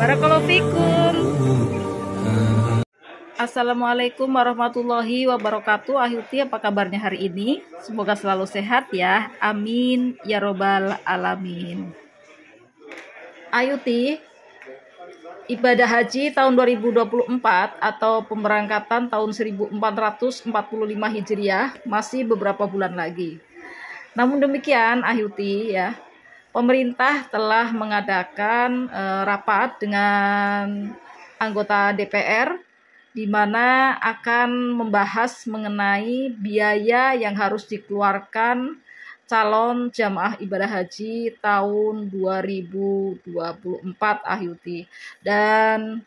Barakallahu fikum. Hmm. Assalamualaikum warahmatullahi wabarakatuh. Ahyuti apa kabarnya hari ini? Semoga selalu sehat ya. Amin ya robbal alamin. Ayuti, ibadah haji tahun 2024 atau pemberangkatan tahun 1445 Hijriah masih beberapa bulan lagi. Namun demikian, Ahyuti ya, pemerintah telah mengadakan uh, rapat dengan anggota DPR di mana akan membahas mengenai biaya yang harus dikeluarkan calon jamaah ibadah haji tahun 2024 Ahyuti. Dan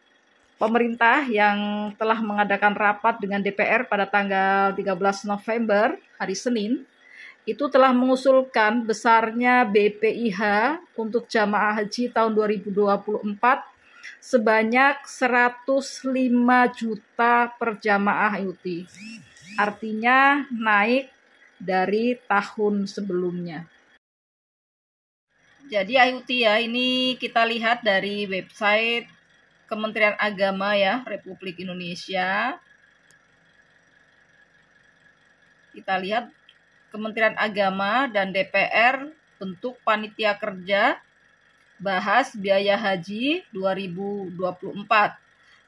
pemerintah yang telah mengadakan rapat dengan DPR pada tanggal 13 November hari Senin itu telah mengusulkan besarnya BPIH untuk jamaah haji tahun 2024 sebanyak 105 juta per jamaah IUT. Artinya naik dari tahun sebelumnya. Jadi IUT ya, ini kita lihat dari website Kementerian Agama ya, Republik Indonesia. Kita lihat Kementerian Agama dan DPR bentuk panitia kerja bahas biaya haji 2024.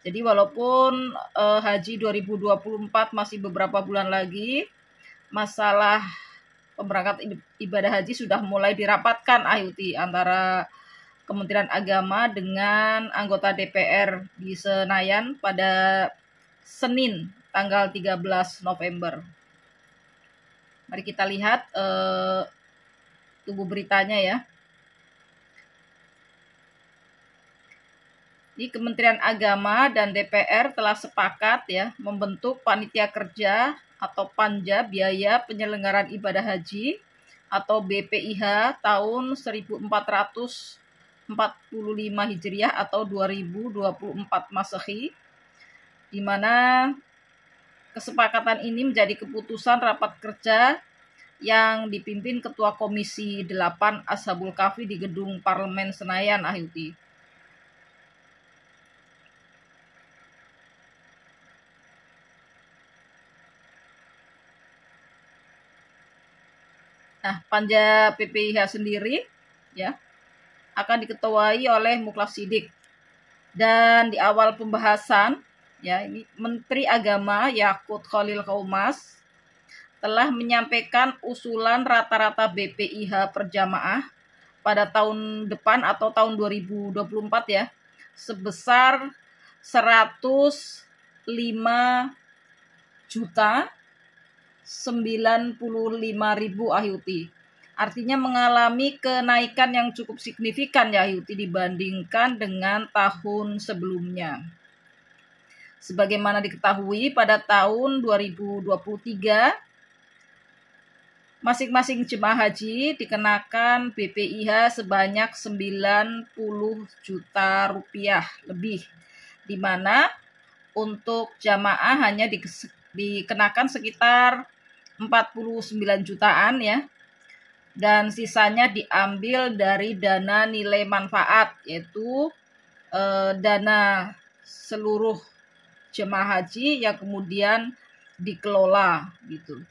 Jadi walaupun eh, haji 2024 masih beberapa bulan lagi, masalah pemberangkat ibadah haji sudah mulai dirapatkan IUT antara Kementerian Agama dengan anggota DPR di Senayan pada Senin tanggal 13 November. Mari kita lihat eh, tubuh beritanya ya. Di Kementerian Agama dan DPR telah sepakat ya membentuk panitia kerja atau panja biaya penyelenggaraan ibadah haji atau BPIH tahun 1445 Hijriah atau 2024 Masehi di mana Kesepakatan ini menjadi keputusan rapat kerja yang dipimpin Ketua Komisi 8 Ashabul Kafi di Gedung Parlemen Senayan Ahyuti. Nah, Panja PPIH sendiri ya akan diketuai oleh Muklas Sidik. Dan di awal pembahasan ya ini Menteri Agama Yakut Khalil Kaumas telah menyampaikan usulan rata-rata BPIH per jamaah pada tahun depan atau tahun 2024 ya sebesar 105 juta 95 ribu ahyuti artinya mengalami kenaikan yang cukup signifikan ya Yuti dibandingkan dengan tahun sebelumnya. Sebagaimana diketahui pada tahun 2023 masing-masing jemaah haji dikenakan BPIH sebanyak 90 juta rupiah lebih di mana untuk jamaah hanya dikenakan sekitar 49 jutaan ya dan sisanya diambil dari dana nilai manfaat yaitu e, dana seluruh jemaah haji yang kemudian dikelola gitu.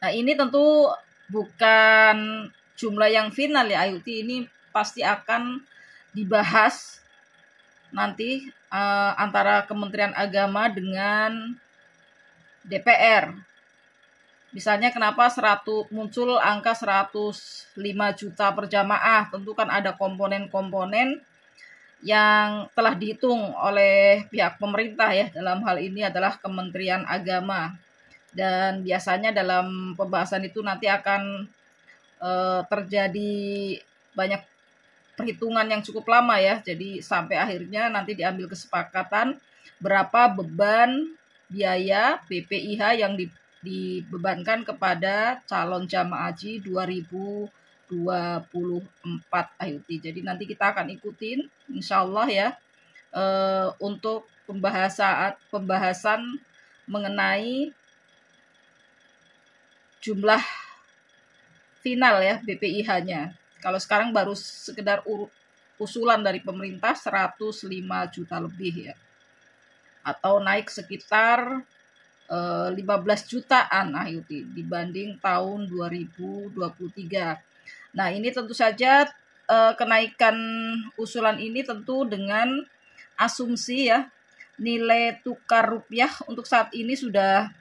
Nah, ini tentu bukan jumlah yang final ya IUT ini pasti akan dibahas nanti uh, antara Kementerian Agama dengan DPR. Misalnya kenapa 100 muncul angka 105 juta per jamaah, tentu kan ada komponen-komponen yang telah dihitung oleh pihak pemerintah ya dalam hal ini adalah Kementerian Agama dan biasanya dalam pembahasan itu nanti akan e, terjadi banyak perhitungan yang cukup lama ya jadi sampai akhirnya nanti diambil kesepakatan berapa beban biaya PPIH yang dibebankan kepada calon jamaah haji 2000 24 IoT. Jadi nanti kita akan ikutin insya Allah ya eh, untuk pembahasan pembahasan mengenai jumlah final ya BPIH-nya. Kalau sekarang baru sekedar usulan dari pemerintah 105 juta lebih ya. Atau naik sekitar 15 eh, jutaan Ayuti dibanding tahun 2023 Nah, ini tentu saja eh, kenaikan usulan ini tentu dengan asumsi ya nilai tukar rupiah untuk saat ini sudah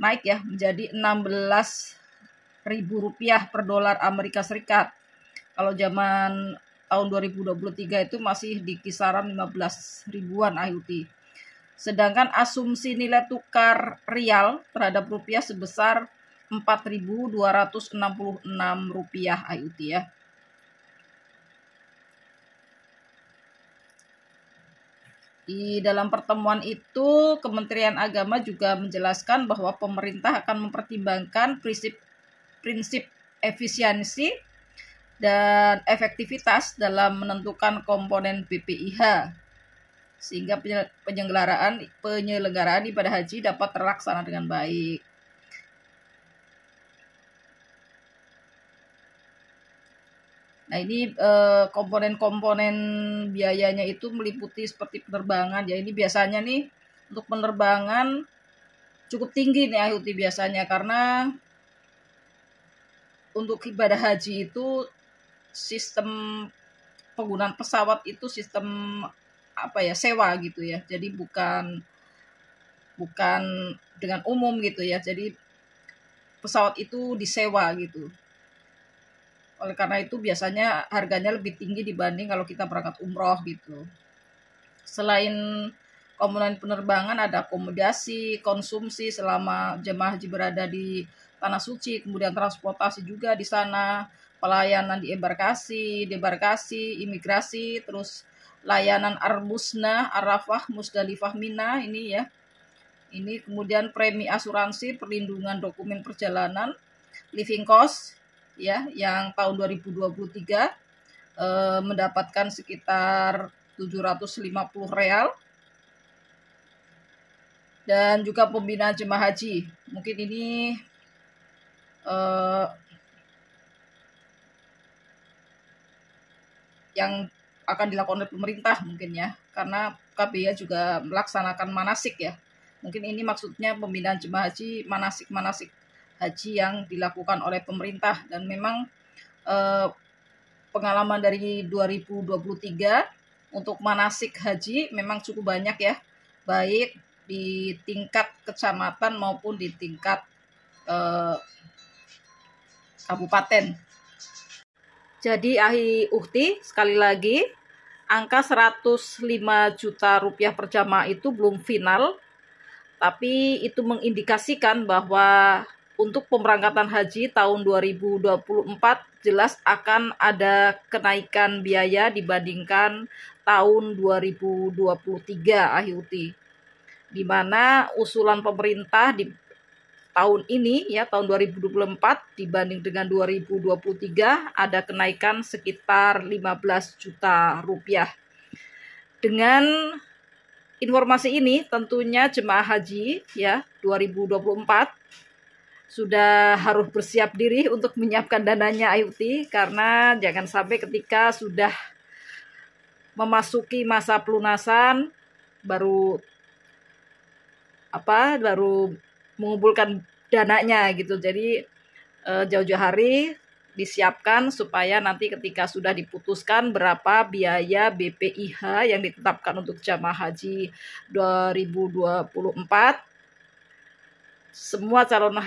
naik ya menjadi 16 ribu rupiah per dolar Amerika Serikat. Kalau zaman tahun 2023 itu masih di kisaran 15 ribuan IUT. Sedangkan asumsi nilai tukar rial terhadap rupiah sebesar 4.266 rupiah IUT ya. Di dalam pertemuan itu, Kementerian Agama juga menjelaskan bahwa pemerintah akan mempertimbangkan prinsip prinsip efisiensi dan efektivitas dalam menentukan komponen PPIH sehingga penyelenggaraan penyelenggaraan ibadah haji dapat terlaksana dengan baik. Nah, ini eh, komponen-komponen biayanya itu meliputi seperti penerbangan. Ya, ini biasanya nih untuk penerbangan cukup tinggi nih IOT biasanya karena untuk ibadah haji itu sistem penggunaan pesawat itu sistem apa ya sewa gitu ya. Jadi bukan bukan dengan umum gitu ya. Jadi pesawat itu disewa gitu. Oleh karena itu biasanya harganya lebih tinggi dibanding kalau kita berangkat umroh gitu. Selain komponen penerbangan ada akomodasi, konsumsi selama jemaah haji berada di tanah suci, kemudian transportasi juga di sana, pelayanan di embarkasi, debarkasi, imigrasi, terus layanan arbusna, arafah, musdalifah, mina ini ya. Ini kemudian premi asuransi, perlindungan dokumen perjalanan, living cost, ya yang tahun 2023 eh, mendapatkan sekitar 750 real dan juga pembinaan jemaah haji. Mungkin ini eh, yang akan dilakukan oleh pemerintah mungkin ya, karena KBI ya juga melaksanakan manasik ya. Mungkin ini maksudnya pembinaan jemaah haji manasik-manasik haji yang dilakukan oleh pemerintah dan memang eh, pengalaman dari 2023 untuk manasik haji memang cukup banyak ya baik di tingkat kecamatan maupun di tingkat eh, kabupaten. Jadi Ahi Uhti sekali lagi angka 105 juta rupiah per jamaah itu belum final tapi itu mengindikasikan bahwa untuk pemberangkatan haji tahun 2024 jelas akan ada kenaikan biaya dibandingkan tahun 2023 Ahyuti. Di mana usulan pemerintah di tahun ini ya tahun 2024 dibanding dengan 2023 ada kenaikan sekitar 15 juta rupiah. Dengan informasi ini tentunya jemaah haji ya 2024 sudah harus bersiap diri untuk menyiapkan dananya IUT karena jangan sampai ketika sudah memasuki masa pelunasan baru apa baru mengumpulkan dananya gitu. Jadi eh, jauh-jauh hari disiapkan supaya nanti ketika sudah diputuskan berapa biaya BPIH yang ditetapkan untuk jamaah haji 2024 semua calon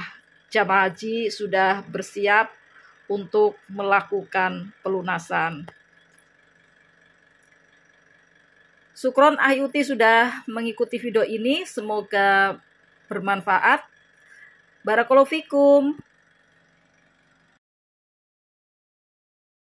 jamaah haji sudah bersiap untuk melakukan pelunasan. Sukron Ayuti sudah mengikuti video ini, semoga bermanfaat. Barakallahu fikum.